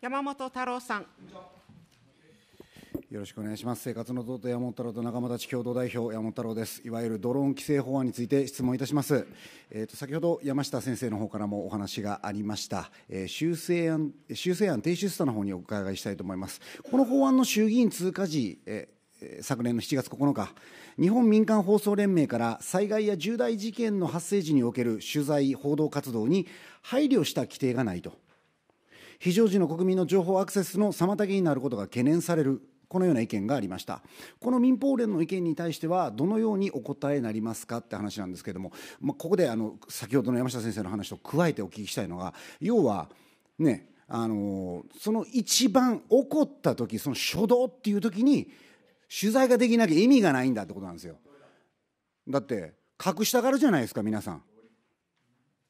山本太郎さん。よろしくお願いします生活の党と山本太郎と仲間たち共同代表山本太郎ですいわゆるドローン規制法案について質問いたします、えーと、と先ほど山下先生の方からもお話がありました、えー、修正案修正案提出したの方にお伺いしたいと思いますこの法案の衆議院通過時、えー昨年の7月9日、日本民間放送連盟から災害や重大事件の発生時における取材、報道活動に配慮した規定がないと、非常時の国民の情報アクセスの妨げになることが懸念される、このような意見がありました。この民放連の意見に対しては、どのようにお答えになりますかって話なんですけれども、まあ、ここであの先ほどの山下先生の話と加えてお聞きしたいのが、要は、ね、あのその一番起こった時その初動っていう時に取材ができなきゃ意味がないんだってことなんですよだって隠したがるじゃないですか皆さん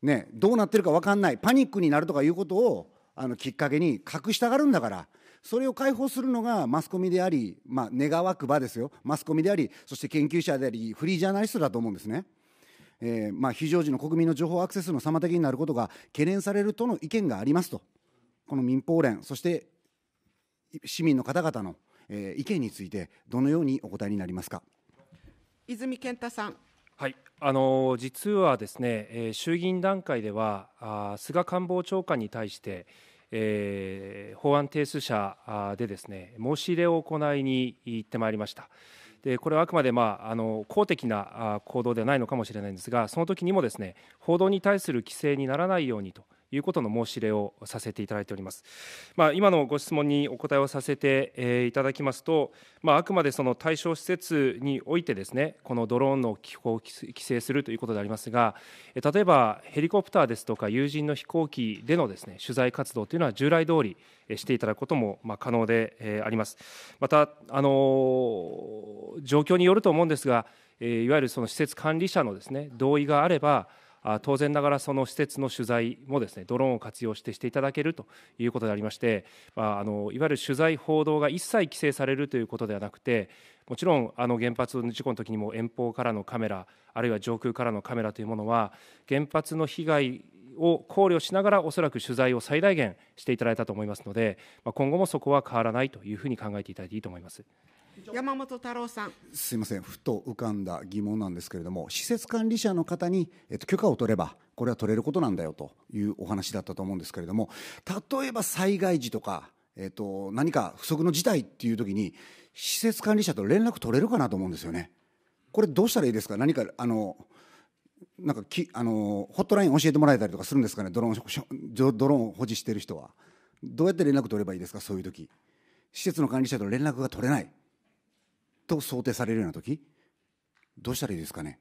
ねどうなってるか分かんないパニックになるとかいうことをあのきっかけに隠したがるんだからそれを解放するのがマスコミであり、まあ、願わくばですよマスコミでありそして研究者でありフリージャーナリストだと思うんですね。えーまあ、非常時の国民の情報アクセスの妨げになることが懸念されるとの意見がありますとこの民放連そして市民の方々のえー、意見についてどのようにお答えになりますか泉健太さん。はい、あの実はですね、えー、衆議院段階ではあ菅官房長官に対して、えー、法案提出者でですね申し入れを行いに行ってまいりました。でこれはあくまで、まあ、あの公的な行動ではないのかもしれないんですがその時にもですね報道に対する規制にならないようにということの申し入れをさせていただいております。まあ、今のご質問にお答えをさせて、えー、いただきますと、まあ、あくまでその対象施設においてですね、このドローンの飛行を規制するということでありますが、例えばヘリコプターですとか、有人の飛行機でのですね取材活動というのは従来通りしていただくこともまあ可能であります。また、あの状況によると思うんですが、いわゆるその施設管理者のですね同意があれば、当然ながらその施設の取材もですねドローンを活用してしていただけるということでありまして、まあ、あのいわゆる取材報道が一切規制されるということではなくてもちろんあの原発の事故の時にも遠方からのカメラあるいは上空からのカメラというものは原発の被害を考慮しながらおそらく取材を最大限していただいたと思いますので、まあ、今後もそこは変わらないというふうに考えていただいていいと思います。山本太郎さんすいませんふと浮かんだ疑問なんですけれども施設管理者の方に、えっと、許可を取ればこれは取れることなんだよというお話だったと思うんですけれども例えば災害時とか、えっと、何か不測の事態っていう時に施設管理者と連絡取れるかなと思うんですよね。これどうしたらいいですか何かあのなんかきあのホットライン教えてもらえたりとかするんですかねドローンドローン保持してる人はどうやって連絡取ればいいですかそういう時施設の管理者と連絡が取れないと想定されるような時どうしたらいいですかね。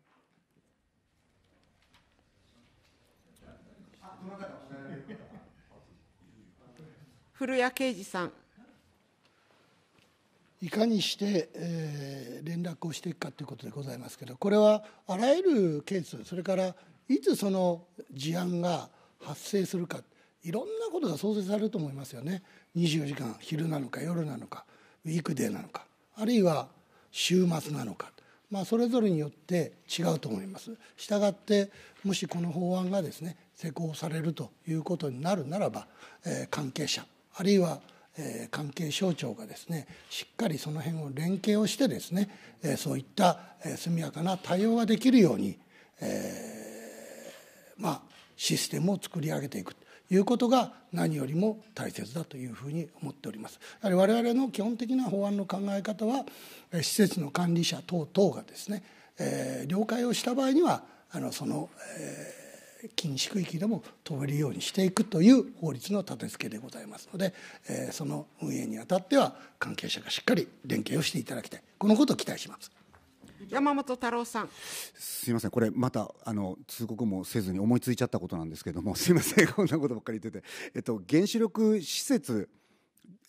古谷啓二さんいかにして、えー、連絡をしていくかということでございますけどこれはあらゆるケースそれからいつその事案が発生するかいろんなことが想定されると思いますよね24時間昼なのか夜なのかウィークデーなのかあるいは週末なのか、まあ、それぞれによって違うと思います。したがってもしこの法案がですね施行されるということになるならば、えー、関係者あるいはえー、関係省庁がですねしっかりその辺を連携をしてですね、えー、そういった、えー、速やかな対応ができるように、えまあ、システムを作り上げていくいうことが何よりも大切だというふうに思っております。やはり我々の基本的な法案の考え方は施設の管理者等々がですね、えー、了解をした場合にはあのその、えー禁止区域でも飛べるようにしていくという法律の立て付けでございますので、えー、その運営にあたっては関係者がしっかり連携をしていただきたいこのことを期待します。山本太郎さんすみませんこれまたあの通告もせずに思いついちゃったことなんですけどもすみません こんなことばっかり言ってて、えっと、原子力施設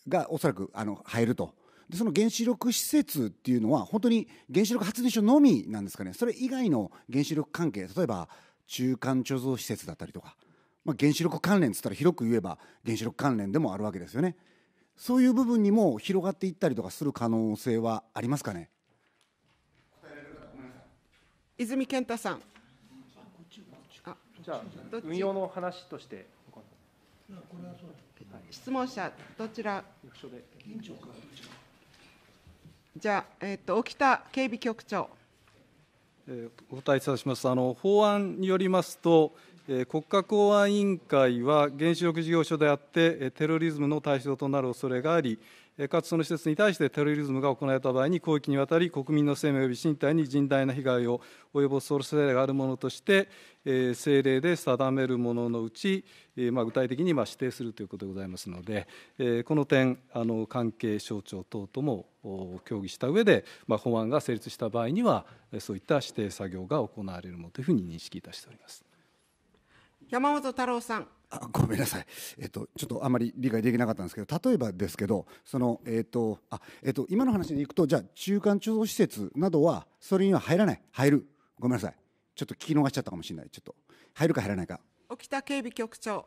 がおそらくあの入ると。でその原子力施設っていうのは本当に原子力発電所のみなんですかねそれ以外の原子力関係例えば中間貯蔵施設だったりとか、まあ、原子力関連っつったら広く言えば原子力関連でもあるわけですよねそういう部分にも広がっていったりとかする可能性はありますかね泉健太さん。あ、じゃあ運用の話として。質問者どちら。じゃあ、えっ、ー、と、沖田警備局長。えお答えいたしますあの法案によりますと、え国家公安委員会は原子力事業所であって、テロリズムの対象となる恐れがあり、かつその施設に対してテロリズムが行われた場合に広域にわたり国民の生命及び身体に甚大な被害を及ぼす恐れがあるものとして、え政令で定めるもののうち、えま具体的にま指定するということでございますので、えこの点あの関係省庁等とも協議した上で、ま法案が成立した場合にはそういった指定作業が行われるものというふうに認識いたしております。山本太郎さんあごめんなさい、えっと、ちょっとあまり理解できなかったんですけど例えばですけどその、えっとあえっと、今の話にいくとじゃあ中間貯蔵施設などはそれには入らない入るごめんなさいちょっと聞き逃しちゃったかもしれないちょっと入るか入らないか沖田警備局長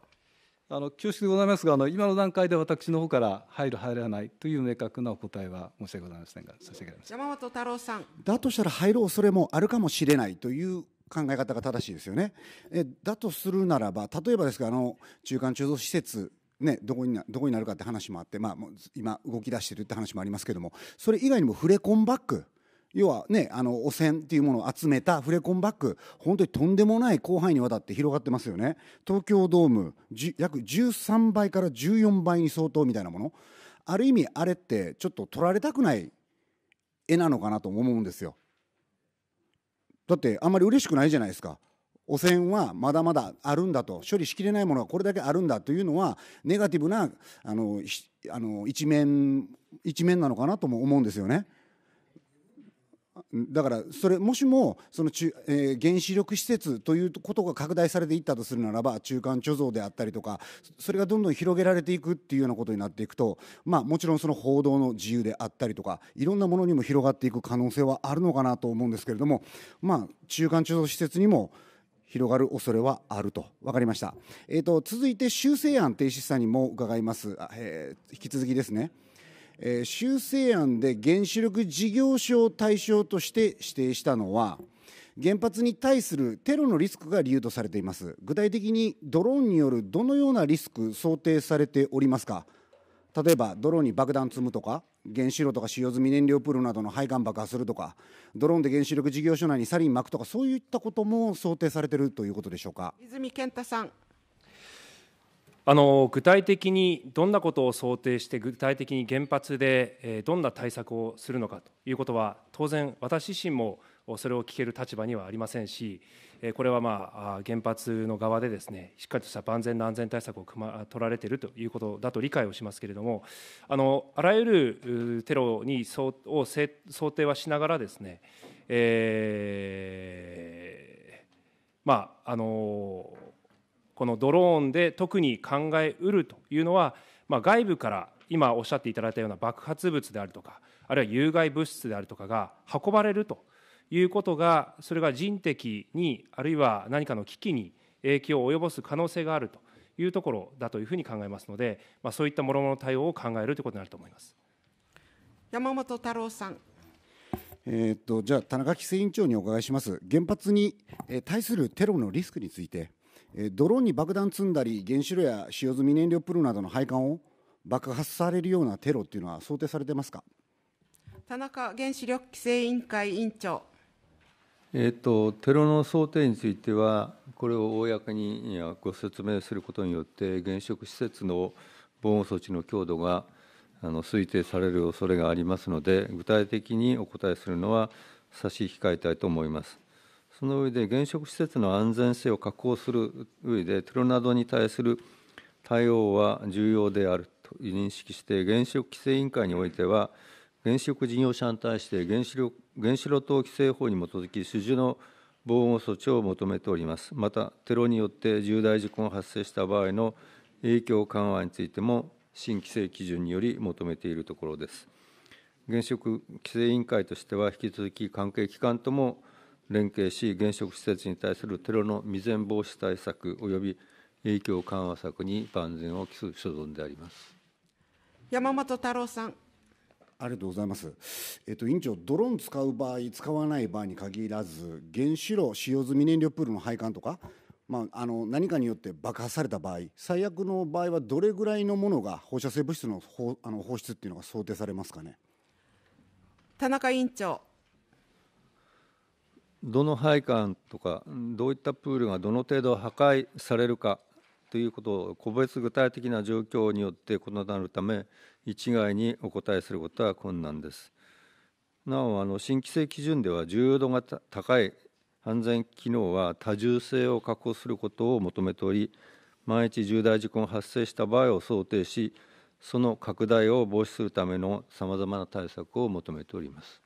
あの恐縮でございますがあの今の段階で私の方から入る入らないという明確なお答えは申し訳ございませんが差し上げます山本太郎さんだとしたら入る恐れもあるかもしれないという考え方が正しいですよね。えだとするならば例えばですがあの中間貯蔵施設ね、どこになどこになるかって話もあって、まあ、もう今動き出してるって話もありますけどもそれ以外にもフレコンバッグ要はねあの汚染っていうものを集めたフレコンバッグ本当にとんでもない広範囲にわたって広がってますよね東京ドーム約13倍から14倍に相当みたいなものある意味あれってちょっと取られたくない絵なのかなと思うんですよだってあんまり嬉しくないじゃないですか。汚染はまだまだあるんだと処理しきれないものがこれだけあるんだというのはネガティブなあのあの一面一面なのかなとも思うんですよね。だからそれもしもその中、えー、原子力施設ということが拡大されていったとするならば中間貯蔵であったりとかそれがどんどん広げられていくっていうようなことになっていくと、まあ、もちろんその報道の自由であったりとかいろんなものにも広がっていく可能性はあるのかなと思うんですけれども、まあ、中間貯蔵施設にも広がる恐れはあると分かりました、えーと、続いて修正案提出者にも伺います、えー、引き続きですね。え修正案で原子力事業所を対象として指定したのは原発に対するテロのリスクが理由とされています具体的にドローンによるどのようなリスク想定されておりますか例えばドローンに爆弾積むとか原子炉とか使用済み燃料プールなどの配管爆破するとかドローンで原子力事業所内にサリン巻くとかそういったことも想定されているということでしょうか泉健太さんあの具体的にどんなことを想定して、具体的に原発でどんな対策をするのかということは、当然、私自身もそれを聞ける立場にはありませんし、これは、まあ、原発の側でです、ね、しっかりとした万全な安全対策を、ま、取られているということだと理解をしますけれども、あのあらゆるテロに想を想定はしながらですね、えーまああのこのドローンで特に考えうるというのは、まあ、外部から今おっしゃっていただいたような爆発物であるとかあるいは有害物質であるとかが運ばれるということがそれが人的にあるいは何かの危機に影響を及ぼす可能性があるというところだというふうに考えますので、まあ、そういったも々の対応を考えるということになると思います山本太郎さん。えー、っとじゃあ、田中規制委員長にお伺いします、原発に、え対するテロのリスクについて、えドローンに爆弾積んだり原子炉や使用済み燃料プールなどの配管を爆発されるようなテロっていうのは想定されてますか田中原子力規制委員会委員長。えーと、とテロの想定については、これを公にご説明することによって、原子力施設の防護措置の強度があの推定される恐れがありますので、具体的にお答えするのは差し控えたいと思います。その上で現職施設の安全性を確保する上で、テロなどに対する対応は重要であると認識して、原子力規制委員会においては、原子力事業者に対して原子力原子炉等規制法に基づき、主従の防護措置を求めております。また、テロによって重大事故が発生した場合の影響緩和についても、新規制基準により求めているところです。原子力規制委員会としては、引き続き関係機関とも連携し現職施設に対するテロの未然防止対策及び影響緩和策に万全を期す所存であります山本太郎さんありがとうございます。えっと、委員長、ドローン使う場合、使わない場合に限らず、原子炉使用済み燃料プールの配管とか、まあ、あの何かによって爆発された場合、最悪の場合はどれぐらいのものが放射性物質の放あの放出っていうのが想定されますかね。田中委員長どの配管とかどういったプールがどの程度破壊されるかということを個別具体的な状況によって異なるため一概にお答えすることは困難です。なおあの新規制基準では重要度が高い安全機能は多重性を確保することを求めており万一重大事故が発生した場合を想定しその拡大を防止するためのさまざまな対策を求めております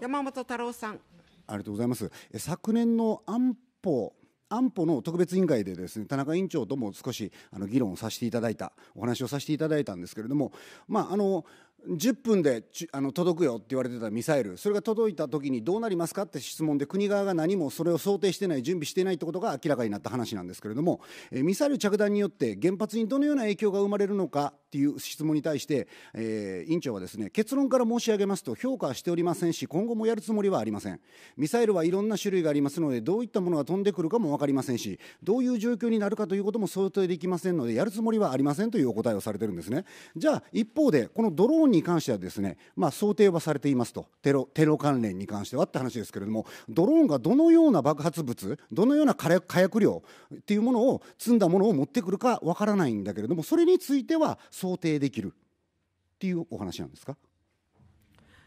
山本太郎さんありがとうございます昨年の安保安保の特別委員会でですね田中委員長とも少しあの議論をさせていただいたお話をさせていただいたんですけれどもまああの10分であの届くよって言われてたミサイルそれが届いた時にどうなりますかって質問で国側が何もそれを想定してない準備してないってことが明らかになった話なんですけれども、えミサイル着弾によって原発にどのような影響が生まれるのかっていう質問に対して、えー、委員長はですね結論から申し上げますと評価はしておりませんし今後もやるつもりはありませんミサイルはいろんな種類がありますのでどういったものが飛んでくるかも分かりませんしどういう状況になるかということも想定できませんのでやるつもりはありませんというお答えをされてるんですねじゃあ一方でこのドローンに関してはですね、まあ、想定はされていますとテロテロ関連に関してはって話ですけれどもドローンがどのような爆発物どのような火薬火薬量っていうものを積んだものを持ってくるかわからないんだけれどもそれについては想定できるっていうお話なんですか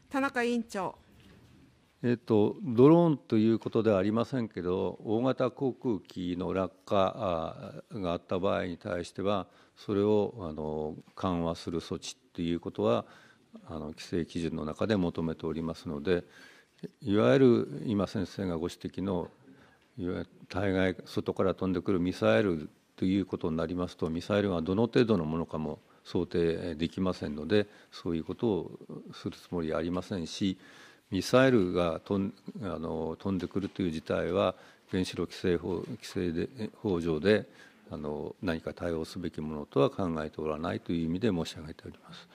田中委員長えっと、ドローンということではありませんけど大型航空機の落下があった場合に対してはそれをあの緩和する措置ということはあの規制基準の中で求めておりますのでいわゆる今先生がご指摘のいわゆる対外外から飛んでくるミサイルということになりますとミサイルがどの程度のものかも想定できませんのでそういうことをするつもりはありませんしミサイルが飛んあの飛んでくるという事態は原子炉規制法規制で法上であの何か対応すべきものとは考えておらないという意味で申し上げております。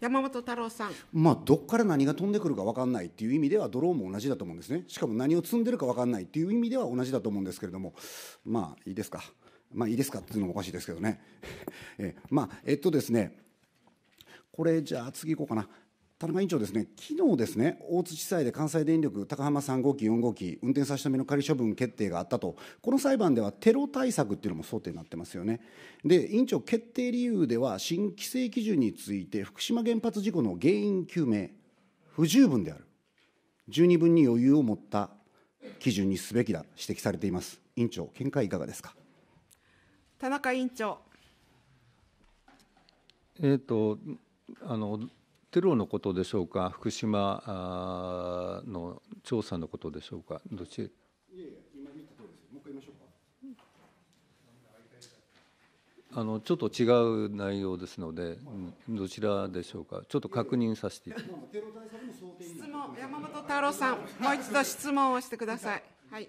山本太郎さん、まあ、どこから何が飛んでくるか分かんないっていう意味ではドローンも同じだと思うんですねしかも何を積んでるか分かんないっていう意味では同じだと思うんですけれどもまあいいですかまあいいですかっていうのもおかしいですけどね えまあえっとですねこれじゃあ次行こうかな田中委員長ですね、昨日ですね、大津地裁で関西電力高浜3号機、4号機、運転差し止めの仮処分決定があったと、この裁判ではテロ対策っていうのも争点になってますよね。で、委員長、決定理由では、新規制基準について、福島原発事故の原因究明、不十分である、十二分に余裕を持った基準にすべきだ、指摘されています。委員長、見解いかがですか。田中委員長。えっ、ー、とあのテロのことでしょうか、福島の調査のことでしょうか、どっちあのちょっと違う内容ですので、どちらでしょうか、ちょっと確認させて質問、山本太郎さん、もう一度質問をしてください。はい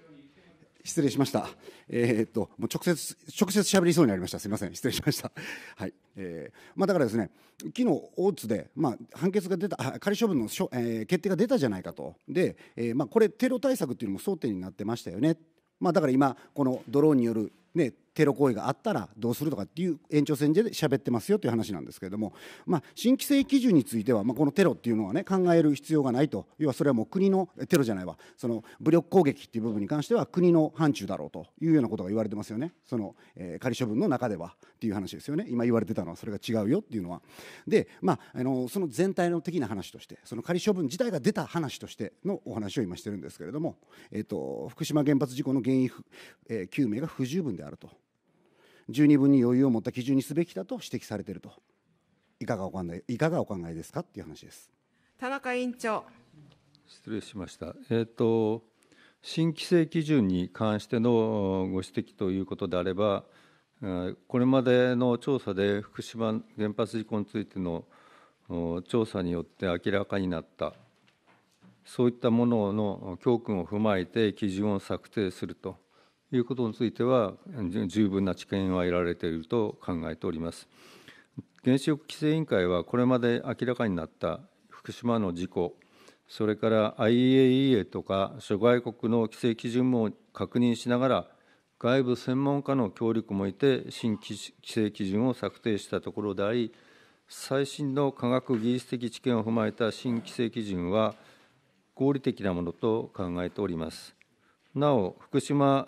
失礼しました。えー、っと、もう直接、直接喋りそうになりました。すみません。失礼しました。はい。えー、まあ、だからですね、昨日、大津で、まあ、判決が出た、あ仮処分のしょ、えー、決定が出たじゃないかと。で、えー、まあ、これ、テロ対策っていうのも争点になってましたよね。まあ、だから今、このドローンによる、ね、テロ行為があったらどうするとかっていう延長線上で喋ってますよという話なんですけれども、まあ、新規制基準については、まあ、このテロっていうのは、ね、考える必要がないと要はそれはもう国のテロじゃないわその武力攻撃っていう部分に関しては国の範疇だろうというようなことが言われてますよねその、えー、仮処分の中ではっていう話ですよね今言われてたのはそれが違うよっていうのは。で、まあ、あのその全体の的な話としてその仮処分自体が出た話としてのお話を今してるんですけれども、えーと、と福島原発事故の原因、えー、究明が不十分であると。十二分に余裕を持った基準にすべきだと指摘されているといかがお考えいかがお考えですかという話です田中委員長失礼しました、えーと新規制基準に関してのご指摘ということであればこれまでの調査で福島原発事故についての調査によって明らかになったそういったものの教訓を踏まえて基準を策定するということについては十分な知見は得られていると考えております原子力規制委員会はこれまで明らかになった福島の事故それから IAEA とか諸外国の規制基準も確認しながら外部専門家の協力もいて新規制基準を策定したところであり最新の科学技術的知見を踏まえた新規制基準は合理的なものと考えております。なお、福島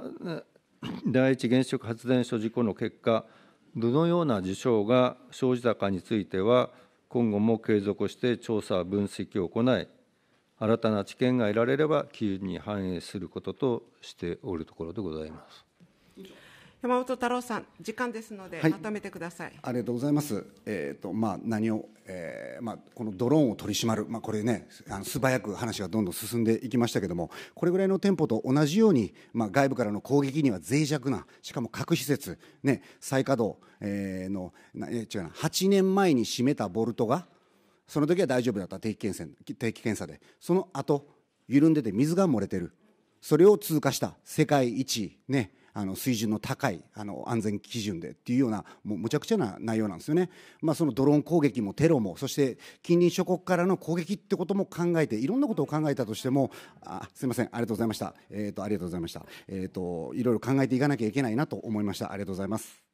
第一原子力発電所事故の結果、どのような事象が生じたかについては、今後も継続して調査、分析を行い、新たな知見が得られれば、基準に反映することとしておるところでございます。山本太郎さん、時間ですので、はい、まとめてください。ありがとうございます。えっ、ー、と、まあ、何を、えー、まあ、このドローンを取り締まる、まあ、これね、あの素早く話がどんどん進んでいきましたけども。これぐらいの店舗と同じように、まあ、外部からの攻撃には脆弱な、しかも核施設、ね、再稼働。えー、の、な、え違うな、八年前に閉めたボルトが。その時は大丈夫だった定期検査定期検査でその後緩んでて水が漏れてるそれを通過した世界一ねあの水準の高いあの安全基準でっていうようなもうむちゃくちゃな内容なんですよね、まあ、そのドローン攻撃もテロもそして近隣諸国からの攻撃ってことも考えていろんなことを考えたとしてもあすみませんありがとうございました、えーと、ありがとうございました、えーといろいろ考えていかなきゃいけないなと思いましたありがとうございます